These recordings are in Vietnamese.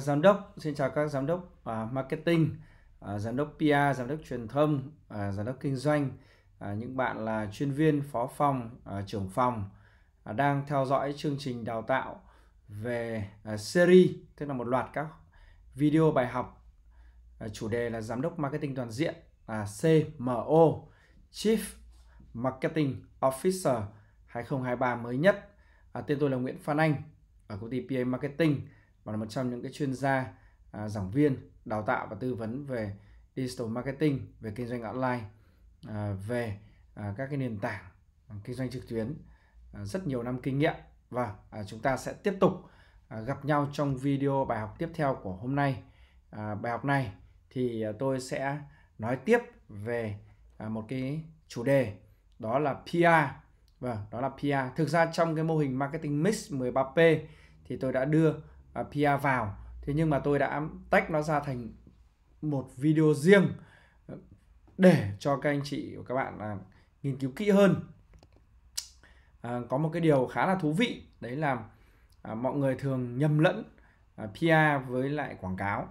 Các giám đốc, xin chào các giám đốc uh, marketing, uh, giám đốc PR, giám đốc truyền thông, uh, giám đốc kinh doanh, uh, những bạn là chuyên viên, phó phòng, uh, trưởng phòng uh, đang theo dõi chương trình đào tạo về uh, series, tức là một loạt các video bài học uh, chủ đề là giám đốc marketing toàn diện là CMO Chief Marketing Officer 2023 mới nhất. À, tên tôi là Nguyễn Phan Anh ở công ty PA Marketing và là một trong những cái chuyên gia à, giảng viên đào tạo và tư vấn về digital marketing về kinh doanh online à, về à, các cái nền tảng kinh doanh trực tuyến à, rất nhiều năm kinh nghiệm và vâng, à, chúng ta sẽ tiếp tục à, gặp nhau trong video bài học tiếp theo của hôm nay à, bài học này thì à, tôi sẽ nói tiếp về à, một cái chủ đề đó là PR và vâng, đó là PR thực ra trong cái mô hình marketing mix 13P thì tôi đã đưa À, PR vào thế nhưng mà tôi đã tách nó ra thành một video riêng ờ, để cho các anh chị và các bạn à, nghiên cứu kỹ hơn à, có một cái điều khá là thú vị đấy là à, mọi người thường nhầm lẫn à, PR với lại quảng cáo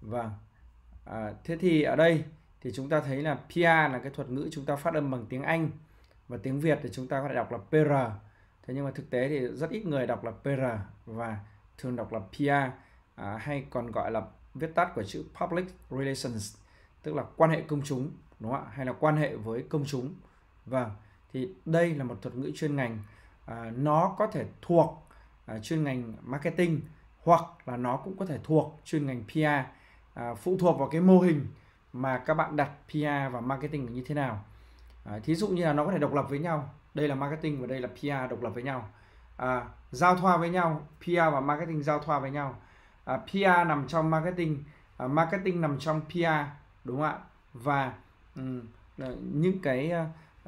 và vâng, à, thế thì ở đây thì chúng ta thấy là PR là cái thuật ngữ chúng ta phát âm bằng tiếng Anh và tiếng Việt thì chúng ta có thể đọc là PR thế nhưng mà thực tế thì rất ít người đọc là PR và thường đọc là PR à, hay còn gọi là viết tắt của chữ public relations tức là quan hệ công chúng đúng không ạ hay là quan hệ với công chúng vâng thì đây là một thuật ngữ chuyên ngành à, nó có thể thuộc à, chuyên ngành marketing hoặc là nó cũng có thể thuộc chuyên ngành PR à, phụ thuộc vào cái mô hình mà các bạn đặt PR và marketing như thế nào à, thí dụ như là nó có thể độc lập với nhau đây là marketing và đây là PR độc lập với nhau à, giao thoa với nhau PR và marketing giao thoa với nhau à, PR nằm trong marketing à, marketing nằm trong PR đúng không ạ và um, những cái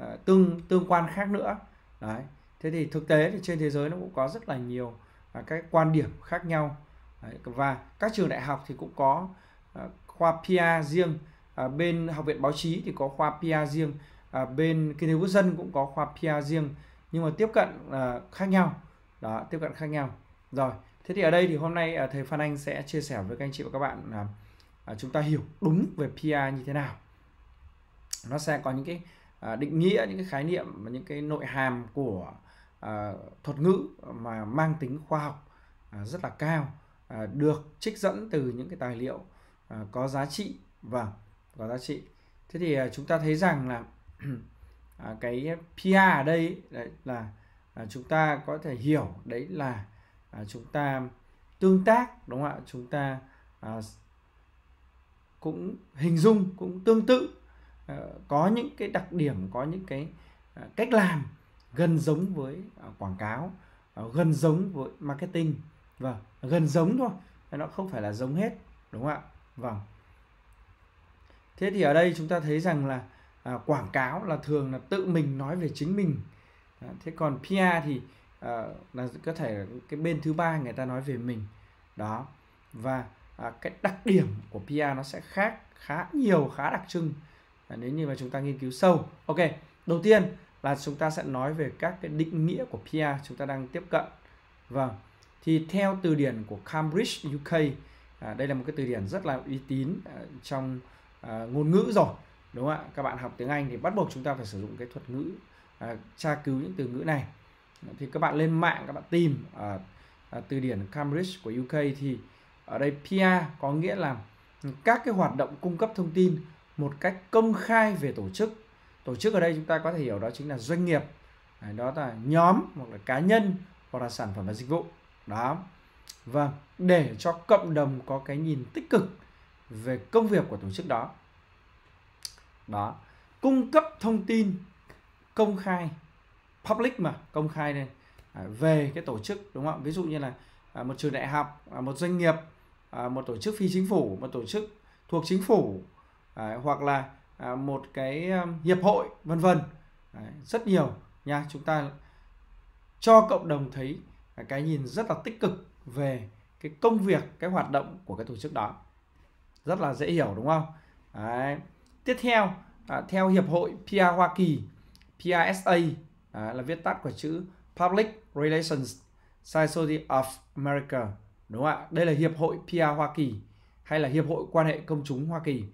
uh, tương tương quan khác nữa đấy thế thì thực tế thì trên thế giới nó cũng có rất là nhiều uh, các quan điểm khác nhau đấy. và các trường đại học thì cũng có uh, khoa PR riêng uh, bên học viện báo chí thì có khoa PR riêng uh, bên kinh tế quốc dân cũng có khoa PR riêng nhưng mà tiếp cận là khác nhau đó tiếp cận khác nhau rồi thế thì ở đây thì hôm nay à, thầy Phan Anh sẽ chia sẻ với các anh chị và các bạn là à, chúng ta hiểu đúng về PR như thế nào nó sẽ có những cái à, định nghĩa những cái khái niệm và những cái nội hàm của thuật ngữ mà mang tính khoa học rất là cao được trích dẫn từ những cái tài liệu có giá trị và vâng, có giá trị thế thì chúng ta thấy rằng là À, cái PR ở đây đấy là à, chúng ta có thể hiểu đấy là à, chúng ta tương tác đúng không ạ chúng ta à, cũng hình dung cũng tương tự à, có những cái đặc điểm có những cái à, cách làm gần giống với à, quảng cáo à, gần giống với marketing vâng gần giống thôi nó không phải là giống hết đúng không ạ vâng thế thì ở đây chúng ta thấy rằng là à, quảng cáo là thường là tự mình nói về chính mình à, thế còn PR thì à, là có thể cái bên thứ ba người ta nói về mình đó và à, cái đặc điểm của PR nó sẽ khác khá nhiều khá đặc trưng à, nếu như mà chúng ta nghiên cứu sâu ok đầu tiên là chúng ta sẽ nói về các cái định nghĩa của PR chúng ta đang tiếp cận vâng thì theo từ điển của Cambridge UK à, đây là một cái từ điển rất là uy tín à, trong à, ngôn ngữ rồi đúng không ạ các bạn học tiếng Anh thì bắt buộc chúng ta phải sử dụng cái thuật ngữ à, tra cứu những từ ngữ này thì các bạn lên mạng các bạn tìm ở à, từ điển Cambridge của UK thì ở đây PR có nghĩa là các cái hoạt động cung cấp thông tin một cách công khai về tổ chức tổ chức ở đây chúng ta có thể hiểu đó chính là doanh nghiệp à, đó là nhóm hoặc là cá nhân hoặc là sản phẩm và dịch vụ đó và vâng, để cho cộng đồng có cái nhìn tích cực về công việc của tổ chức đó đó cung cấp thông tin công khai public mà công khai lên à, về cái tổ chức đúng không ví dụ như là à, một trường đại học à, một doanh nghiệp một tổ chức phi chính phủ một tổ chức thuộc chính phủ hoặc là một cái um, hiệp hội vân vân rất nhiều nha chúng ta cho cộng đồng thấy cái nhìn rất là tích cực về cái công việc cái hoạt động của cái tổ chức đó rất là dễ hiểu đúng không Đấy. Tiếp theo, à, theo Hiệp hội PR Hoa Kỳ, PRSA à, là viết tắt của chữ Public Relations Society of America. Đúng không ạ? Đây là Hiệp hội PR Hoa Kỳ hay là Hiệp hội Quan hệ Công chúng Hoa Kỳ.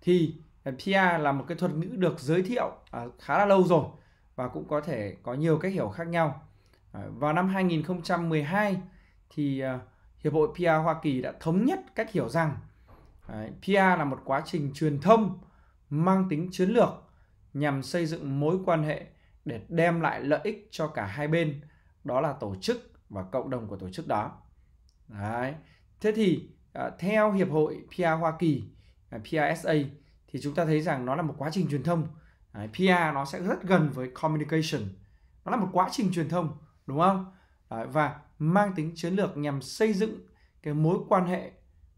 Thì à, PR là một cái thuật ngữ được giới thiệu à, khá là lâu rồi và cũng có thể có nhiều cách hiểu khác nhau. À, vào năm 2012 thì à, Hiệp hội PR Hoa Kỳ đã thống nhất cách hiểu rằng à, PR là một quá trình truyền thông mang tính chiến lược nhằm xây dựng mối quan hệ để đem lại lợi ích cho cả hai bên đó là tổ chức và cộng đồng của tổ chức đó Đấy. thế thì à, theo hiệp hội PR Hoa Kỳ à, PRSA thì chúng ta thấy rằng nó là một quá trình truyền thông Đấy, PR nó sẽ rất gần với communication nó là một quá trình truyền thông đúng không Đấy, và mang tính chiến lược nhằm xây dựng cái mối quan hệ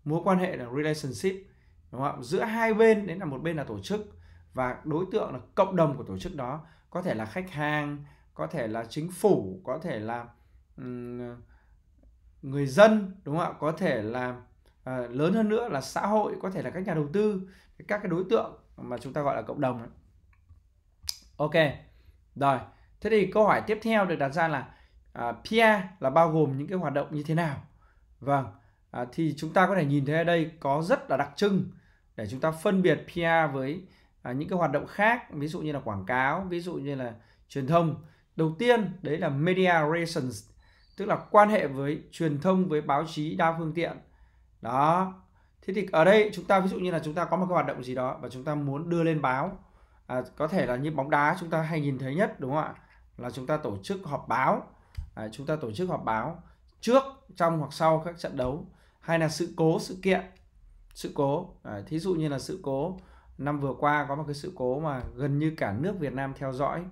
mối quan hệ là relationship đúng không giữa hai bên đấy là một bên là tổ chức và đối tượng là cộng đồng của tổ chức đó có thể là khách hàng có thể là chính phủ có thể là um, người dân đúng không ạ có thể là uh, lớn hơn nữa là xã hội có thể là các nhà đầu tư các cái đối tượng mà chúng ta gọi là cộng đồng ok rồi thế thì câu hỏi tiếp theo được đặt ra là uh, à, PR là bao gồm những cái hoạt động như thế nào vâng uh, thì chúng ta có thể nhìn thấy ở đây có rất là đặc trưng để chúng ta phân biệt PR với à, những cái hoạt động khác ví dụ như là quảng cáo ví dụ như là truyền thông đầu tiên đấy là media relations tức là quan hệ với truyền thông với báo chí đa phương tiện đó thế thì ở đây chúng ta ví dụ như là chúng ta có một cái hoạt động gì đó và chúng ta muốn đưa lên báo à, có thể là như bóng đá chúng ta hay nhìn thấy nhất đúng không ạ là chúng ta tổ chức họp báo à, chúng ta tổ chức họp báo trước trong hoặc sau các trận đấu hay là sự cố sự kiện sự cố à, thí dụ như là sự cố năm vừa qua có một cái sự cố mà gần như cả nước Việt Nam theo dõi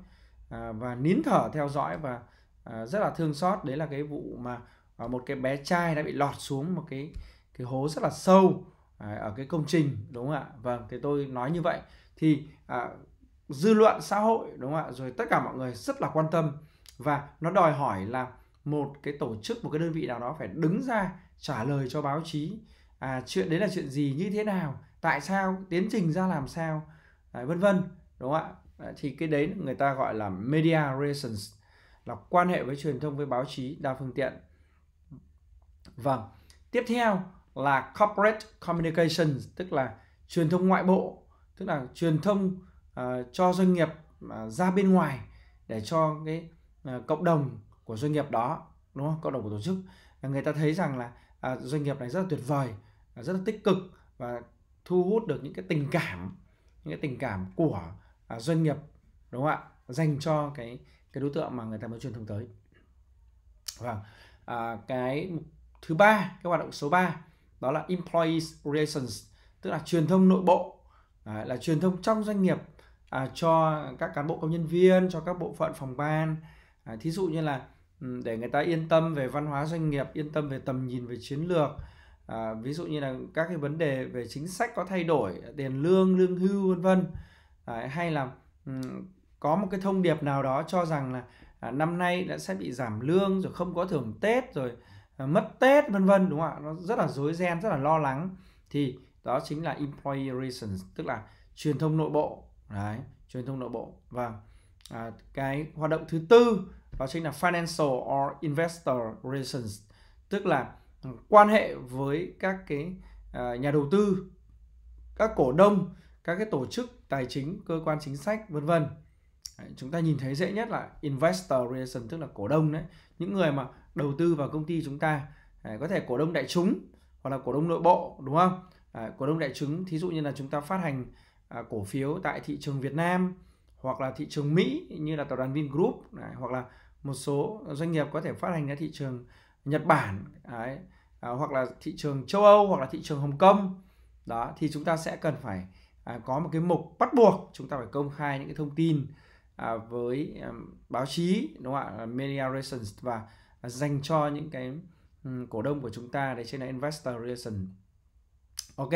à, và nín thở theo dõi và à, rất là thương xót đấy là cái vụ mà à, một cái bé trai đã bị lọt xuống một cái cái hố rất là sâu à, ở cái công trình đúng không ạ vâng thì tôi nói như vậy thì à, dư luận xã hội đúng không ạ rồi tất cả mọi người rất là quan tâm và nó đòi hỏi là một cái tổ chức một cái đơn vị nào đó phải đứng ra trả lời cho báo chí à, chuyện đấy là chuyện gì như thế nào tại sao tiến trình ra làm sao à, vân vân đúng không ạ à, thì cái đấy người ta gọi là media relations là quan hệ với truyền thông với báo chí đa phương tiện vâng tiếp theo là corporate communication tức là truyền thông ngoại bộ tức là truyền thông uh, cho doanh nghiệp uh, ra bên ngoài để cho cái uh, cộng đồng của doanh nghiệp đó đúng không cộng đồng của tổ chức người ta thấy rằng là uh, doanh nghiệp này rất là tuyệt vời rất là tích cực và thu hút được những cái tình cảm những cái tình cảm của à, doanh nghiệp đúng không ạ dành cho cái cái đối tượng mà người ta mới truyền thông tới và vâng, à, cái thứ ba cái hoạt động số 3 đó là employees relations tức là truyền thông nội bộ à, là truyền thông trong doanh nghiệp à, cho các cán bộ công nhân viên cho các bộ phận phòng ban à, thí dụ như là để người ta yên tâm về văn hóa doanh nghiệp yên tâm về tầm nhìn về chiến lược à, ví dụ như là các cái vấn đề về chính sách có thay đổi tiền lương lương hưu vân vân à, hay là um, có một cái thông điệp nào đó cho rằng là à, năm nay đã sẽ bị giảm lương rồi không có thưởng tết rồi à, mất tết vân vân đúng không ạ nó rất là rối ren rất là lo lắng thì đó chính là employee relations tức là truyền thông nội bộ đấy truyền thông nội bộ và vâng, à, cái hoạt động thứ tư đó chính là financial or investor relations tức là quan hệ với các cái à, nhà đầu tư các cổ đông các cái tổ chức tài chính cơ quan chính sách vân vân chúng ta nhìn thấy dễ nhất là investor relation tức là cổ đông đấy những người mà đầu tư vào công ty chúng ta có thể cổ đông đại chúng hoặc là cổ đông nội bộ đúng không cổ đông đại chúng thí dụ như là chúng ta phát hành à, cổ phiếu tại thị trường Việt Nam hoặc là thị trường Mỹ như là tập đoàn Vingroup này, hoặc là một số doanh nghiệp có thể phát hành ra thị trường Nhật Bản đấy, à, hoặc là thị trường châu Âu hoặc là thị trường Hồng Kông đó thì chúng ta sẽ cần phải à, có một cái mục bắt buộc chúng ta phải công khai những cái thông tin à, với à, báo chí đúng không ạ media relations và à, dành cho những cái um, cổ đông của chúng ta đấy trên là investor relations ok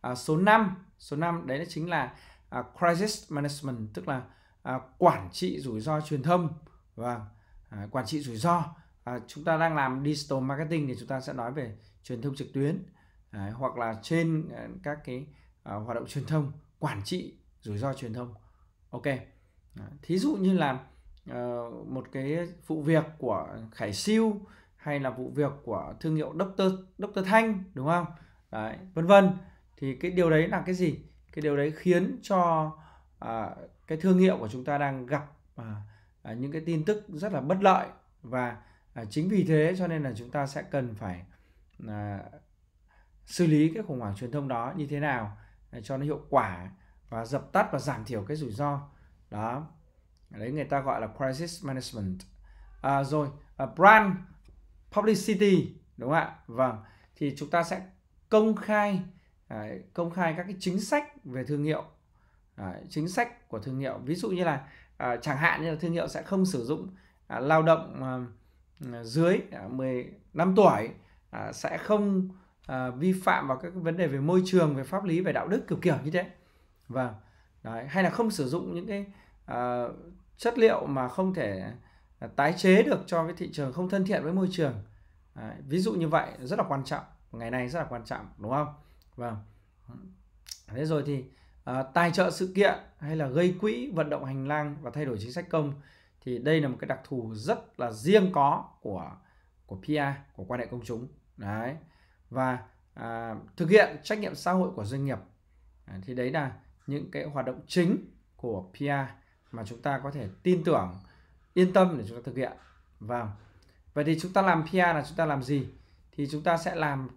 à, số 5 số 5 đấy là chính là à, crisis management tức là à, quản trị rủi ro truyền thông và vâng, à, quản trị rủi ro à, chúng ta đang làm digital marketing thì chúng ta sẽ nói về truyền thông trực tuyến đấy, hoặc là trên ờ, các cái à, hoạt động truyền thông quản trị rủi ro truyền thông ok đấy, thí dụ như là à, một cái vụ việc của khải siêu hay là vụ việc của thương hiệu Dr. Dr. Thanh đúng không? Đấy, vân vân. Thì cái điều đấy là cái gì? Cái điều đấy khiến cho à, cái thương hiệu của chúng ta đang gặp à, à, những cái tin tức rất là bất lợi và à, chính vì thế cho nên là chúng ta sẽ cần phải à, xử lý cái khủng hoảng truyền thông đó như thế nào à, cho nó hiệu quả và dập tắt và giảm thiểu cái rủi ro đó đấy người ta gọi là crisis management à, rồi à, brand publicity đúng không ạ vâng thì chúng ta sẽ công khai à, công khai các cái chính sách về thương hiệu à, chính sách của thương hiệu ví dụ như là à, chẳng hạn như là thương hiệu sẽ không sử dụng à, lao động à, À, dưới 15 à, tuổi à, sẽ không vi phạm vào các vấn đề về môi trường về pháp lý về đạo đức kiểu kiểu như thế và vâng, Đấy, hay là không sử dụng những cái chất liệu mà không thể tái chế được cho cái thị trường không thân thiện với môi trường ví dụ như vậy rất là quan trọng ngày nay rất là quan trọng đúng không vâng thế rồi thì tài trợ sự kiện hay là gây quỹ vận động hành lang và thay đổi chính sách công thì đây là một cái đặc thù rất là riêng có của của PR của quan hệ công chúng đấy và à, thực hiện trách nhiệm xã hội của doanh nghiệp à, thì đấy là những cái hoạt động chính của PR mà chúng ta có thể tin tưởng yên tâm để chúng ta thực hiện và vâng. vậy thì chúng ta làm PR là chúng ta làm gì thì chúng ta sẽ làm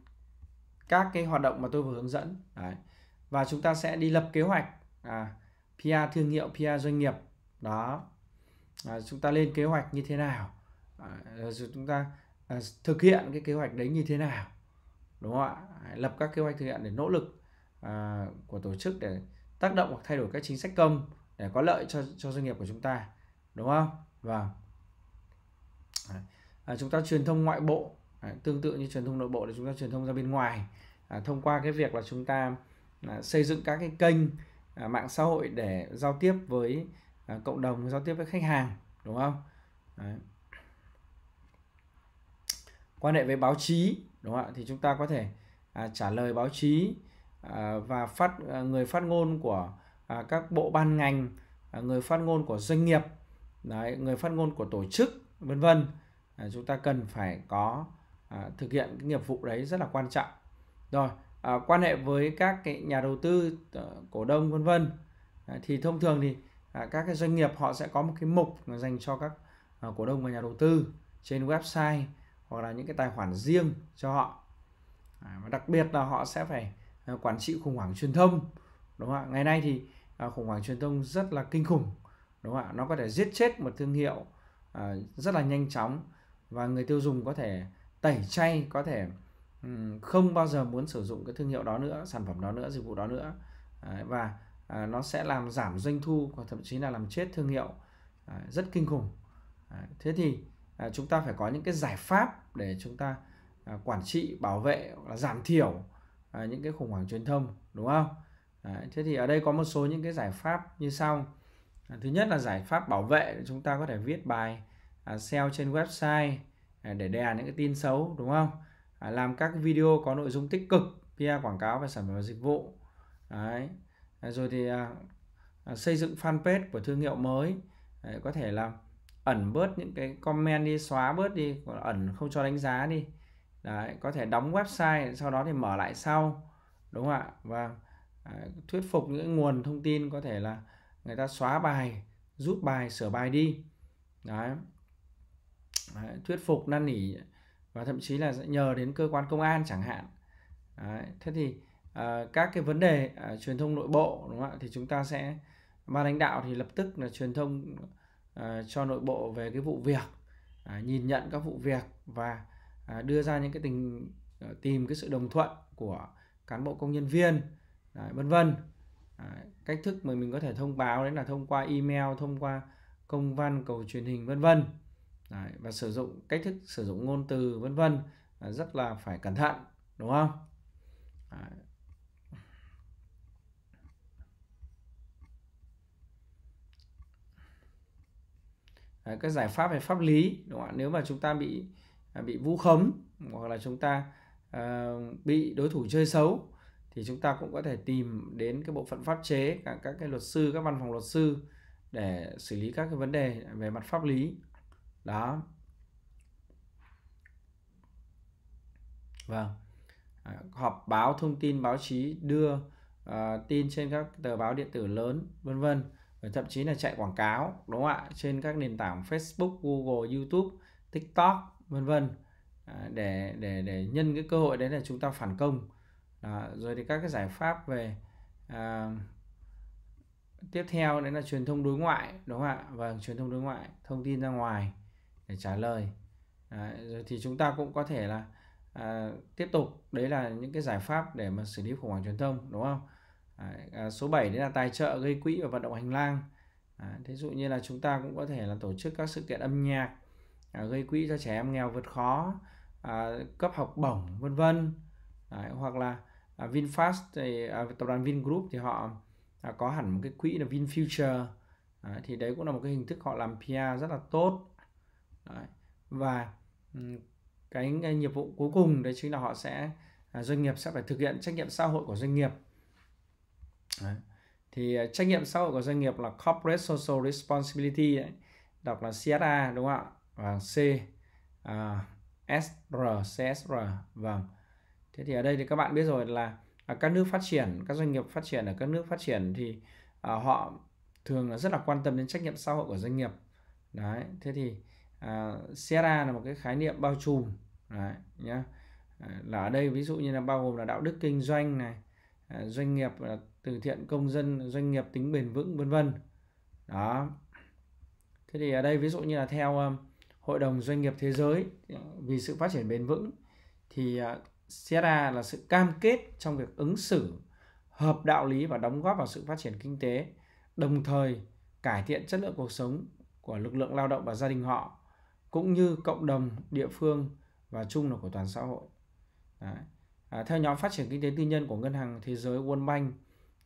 các cái hoạt động mà tôi vừa hướng dẫn đấy. và chúng ta sẽ đi lập kế hoạch à, PR thương hiệu PR doanh nghiệp đó à, chúng ta lên kế hoạch như thế nào à, rồi chúng ta à, thực hiện cái kế hoạch đấy như thế nào đúng không ạ lập các kế hoạch thực hiện để nỗ lực à, của tổ chức để tác động hoặc thay đổi các chính sách công để có lợi cho cho doanh nghiệp của chúng ta đúng không và vâng. à, chúng ta truyền thông ngoại bộ à, tương tự như truyền thông nội bộ để chúng ta truyền thông ra bên ngoài à, thông qua cái việc là chúng ta à, xây dựng các cái kênh à, mạng xã hội để giao tiếp với À, cộng đồng giao tiếp với khách hàng đúng không Đấy. quan hệ với báo chí đúng không ạ thì chúng ta có thể à, trả lời báo chí à, và phát à, người phát ngôn của à, các bộ ban ngành à, người phát ngôn của doanh nghiệp Đấy, người phát ngôn của tổ chức vân vân à, chúng ta cần phải có à, thực hiện cái nghiệp vụ đấy rất là quan trọng rồi à, quan hệ với các cái nhà đầu tư ờ, cổ đông vân vân à, thì thông thường thì À, các cái doanh nghiệp họ sẽ có một cái mục dành cho các à, cổ đông và nhà đầu tư trên website hoặc là những cái tài khoản riêng cho họ à, và đặc biệt là họ sẽ phải quản trị khủng hoảng truyền thông đúng không ạ ngày nay thì khủng hoảng truyền thông rất là kinh khủng đúng không ạ nó có thể giết chết một thương hiệu rất là nhanh chóng và người tiêu dùng có thể tẩy chay có thể không bao giờ muốn sử dụng cái thương hiệu đó nữa sản phẩm đó nữa dịch vụ đó nữa và À, nó sẽ làm giảm doanh thu và thậm chí là làm chết thương hiệu à, rất kinh khủng à, thế thì chúng ta phải có những cái giải pháp để chúng ta quản trị bảo vệ là giảm thiểu những cái khủng hoảng truyền thông đúng không thế thì ở đây có một số những cái giải pháp như sau thứ nhất là giải pháp bảo vệ chúng ta có thể viết bài à, SEO trên website để đè những cái tin xấu đúng không làm các video có nội dung tích cực PR quảng cáo về sản phẩm và dịch vụ Đấy, À, rồi thì à, à, xây dựng fanpage của thương hiệu mới Đấy, có thể là ẩn bớt những cái comment đi xóa bớt đi ẩn không cho đánh giá đi Đấy, có thể đóng website sau đó thì mở lại sau đúng không ạ và à, thuyết phục những nguồn thông tin có thể là người ta xóa bài rút bài sửa bài đi Đấy. Đấy, thuyết phục năn nỉ và thậm chí là nhờ đến cơ quan công an chẳng hạn Đấy. thế thì à, các cái vấn đề à, truyền thông nội bộ đúng không ạ thì chúng ta sẽ ban lãnh đạo thì lập tức là truyền thông à, cho nội bộ về cái vụ việc à, nhìn nhận các vụ việc và à, đưa ra những cái tình à, tìm cái sự đồng thuận của cán bộ công nhân viên vân vân à, cách thức mà mình có thể thông báo đấy là thông qua email thông qua công văn cầu truyền hình vân vân Đấy, và sử dụng cách thức sử dụng ngôn từ vân vân rất là phải cẩn thận đúng không Đấy. các giải pháp về pháp lý đúng không ạ nếu mà chúng ta bị à, bị vu khống hoặc là chúng ta uh, bị đối thủ chơi xấu thì chúng ta cũng có thể tìm đến cái bộ phận pháp chế các các cái luật sư các văn phòng luật sư để xử lý các cái vấn đề về mặt pháp lý đó vâng à, họp báo thông tin báo chí đưa uh, tin trên các tờ báo điện tử lớn vân vân thậm chí là chạy quảng cáo đúng không ạ trên các nền tảng Facebook, Google, YouTube, TikTok vân vân à, để để để nhân cái cơ hội đấy là chúng ta phản công à, rồi thì các cái giải pháp về à, tiếp theo đấy là truyền thông đối ngoại đúng không ạ vâng truyền thông đối ngoại thông tin ra ngoài để trả lời à, rồi thì chúng ta cũng có thể là à, tiếp tục đấy là những cái giải pháp để mà xử lý khủng hoảng truyền thông đúng không à, số 7 đấy là tài trợ gây quỹ và vận động hành lang à, thí dụ như là chúng ta cũng có thể là tổ chức các sự kiện âm nhạc à, gây quỹ cho trẻ em nghèo vượt khó à, cấp học bổng vân vân à, hoặc là à, Vinfast thì à, tập đoàn Vingroup thì họ à, có hẳn một cái quỹ là VinFuture à, thì đấy cũng là một cái hình thức họ làm PR rất là tốt đấy. và cái, cái nhiệm vụ cuối cùng đấy chính là họ sẽ à, doanh nghiệp sẽ phải thực hiện trách nhiệm xã hội của doanh nghiệp Đấy. thì à, trách nhiệm xã hội của doanh nghiệp là corporate social responsibility ấy. đọc là CSA đúng không ạ và C à, SR CSR vâng thế thì ở đây thì các bạn biết rồi là ở à, các nước phát triển các doanh nghiệp phát triển ở các nước phát triển thì à, họ thường là rất là quan tâm đến trách nhiệm xã hội của doanh nghiệp đấy thế thì à, CSA là một cái khái niệm bao trùm đấy nhá à, là ở đây ví dụ như là bao gồm là đạo đức kinh doanh này doanh nghiệp từ thiện công dân doanh nghiệp tính bền vững vân vân đó thế thì ở đây ví dụ như là theo um, hội đồng doanh nghiệp thế giới vì sự phát triển bền vững thì CSA à, là sự cam kết trong việc ứng xử hợp đạo lý và đóng góp vào sự phát triển kinh tế đồng thời cải thiện chất lượng cuộc sống của lực lượng lao động và gia đình họ cũng như cộng đồng địa phương và chung là của toàn xã hội Đấy. À, theo nhóm phát triển kinh tế tư nhân của ngân hàng thế giới World Bank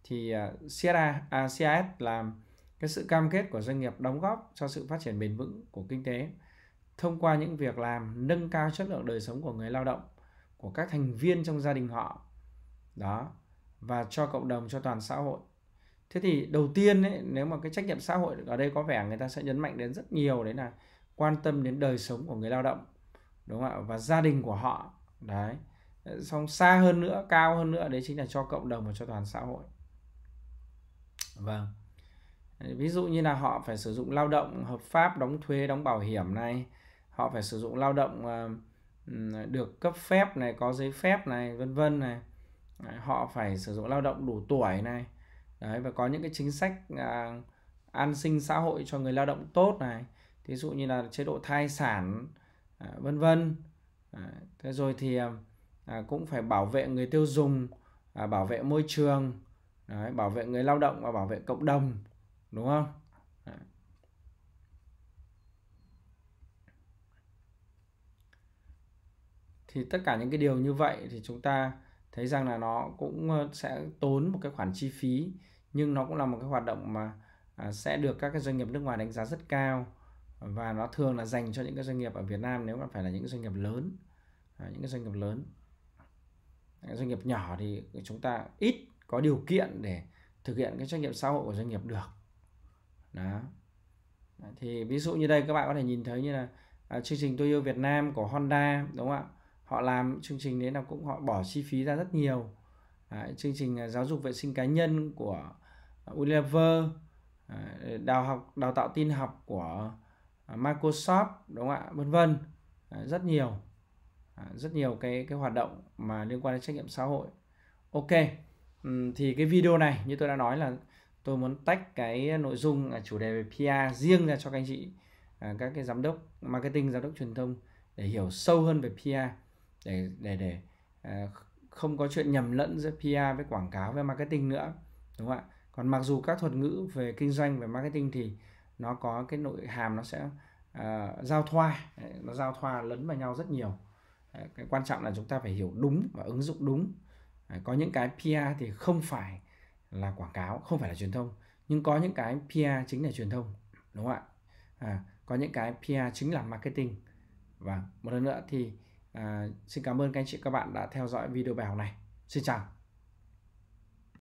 thì CSA à, CAS là cái sự cam kết của doanh nghiệp đóng góp cho sự phát triển bền vững của kinh tế thông qua những việc làm nâng cao chất lượng đời sống của người lao động của các thành viên trong gia đình họ đó và cho cộng đồng cho toàn xã hội thế thì đầu tiên ấy, nếu mà cái trách nhiệm xã hội ở đây có vẻ người ta sẽ nhấn mạnh đến rất nhiều đấy là quan tâm đến đời sống của người lao động đúng không ạ và gia đình của họ đấy xong xa hơn nữa cao hơn nữa đấy chính là cho cộng đồng và cho toàn xã hội vâng ví dụ như là họ phải sử dụng lao động hợp pháp đóng thuế đóng bảo hiểm này họ phải sử dụng lao động ờ, được cấp phép này có giấy phép này vân vân này họ phải sử dụng lao động đủ tuổi này đấy và có những cái chính sách à, an sinh xã hội cho người lao động tốt này ví dụ như là chế độ thai sản à, vân vân à, thế rồi thì à, à, cũng phải bảo vệ người tiêu dùng à, bảo vệ môi trường Đấy, bảo vệ người lao động và bảo vệ cộng đồng đúng không thì tất cả những cái điều như vậy thì chúng ta thấy rằng là nó cũng ờ, sẽ tốn một cái khoản chi phí nhưng nó cũng là một cái hoạt động mà à, sẽ được các cái doanh nghiệp nước ngoài đánh giá rất cao và nó thường là dành cho những cái doanh nghiệp ở Việt Nam nếu mà phải là những doanh nghiệp lớn những cái doanh nghiệp lớn doanh nghiệp nhỏ thì chúng ta ít có điều kiện để thực hiện cái trách nhiệm xã hội của doanh nghiệp được đó thì ví dụ như đây các bạn có thể nhìn thấy như là à, chương trình tôi yêu Việt Nam của Honda đúng không ạ họ làm chương trình đấy là cũng họ bỏ chi phí ra rất nhiều à, chương trình à, giáo dục vệ sinh cá nhân của Unilever à, đào học đào tạo tin học của à, Microsoft đúng không ạ vân vân à, rất nhiều à, rất nhiều cái cái hoạt động mà liên quan đến trách nhiệm xã hội ok thì cái video này như tôi đã nói là tôi muốn tách cái nội dung à, chủ đề về PR riêng ra cho các anh chị à, các cái giám đốc marketing giám đốc truyền thông để hiểu sâu hơn về PR để để để à, không có chuyện nhầm lẫn giữa PR với quảng cáo với marketing nữa đúng không ạ còn mặc dù các thuật ngữ về kinh doanh về marketing thì nó có cái nội hàm nó sẽ uh, giao thoa nó giao thoa lẫn vào nhau rất nhiều cái quan trọng là chúng ta phải hiểu đúng và ứng dụng đúng có những cái PR thì không phải là quảng cáo không phải là truyền thông nhưng có những cái PR chính là truyền thông đúng không ạ à, có những cái PR chính là marketing và vâng, một lần nữa thì à, xin cảm ơn các anh chị các bạn đã theo dõi video bài học này xin chào